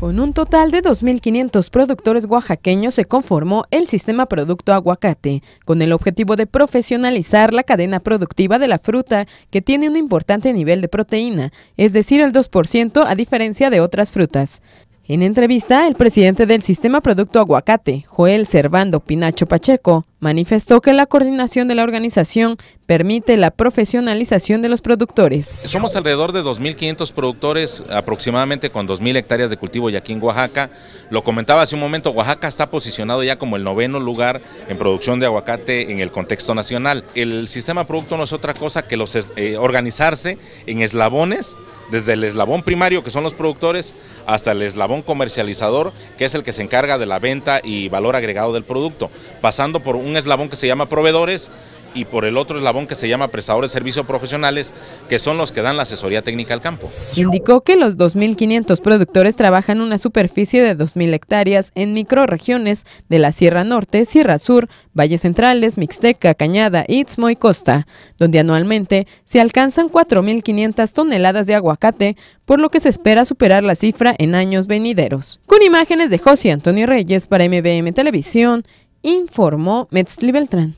Con un total de 2.500 productores oaxaqueños se conformó el sistema Producto Aguacate, con el objetivo de profesionalizar la cadena productiva de la fruta que tiene un importante nivel de proteína, es decir, el 2% a diferencia de otras frutas. En entrevista, el presidente del sistema Producto Aguacate, Joel Servando Pinacho Pacheco, manifestó que la coordinación de la organización permite la profesionalización de los productores. Somos alrededor de 2.500 productores, aproximadamente con 2.000 hectáreas de cultivo ya aquí en Oaxaca. Lo comentaba hace un momento, Oaxaca está posicionado ya como el noveno lugar en producción de aguacate en el contexto nacional. El sistema producto no es otra cosa que los, eh, organizarse en eslabones, desde el eslabón primario, que son los productores, hasta el eslabón comercializador, que es el que se encarga de la venta y valor agregado del producto, pasando por un un eslabón que se llama proveedores y por el otro eslabón que se llama prestadores de servicios profesionales, que son los que dan la asesoría técnica al campo. Indicó que los 2.500 productores trabajan una superficie de 2.000 hectáreas en microregiones de la Sierra Norte, Sierra Sur, Valles Centrales, Mixteca, Cañada, Istmo y Costa, donde anualmente se alcanzan 4.500 toneladas de aguacate, por lo que se espera superar la cifra en años venideros. Con imágenes de José Antonio Reyes para MBM Televisión, informó Metzli Beltrán.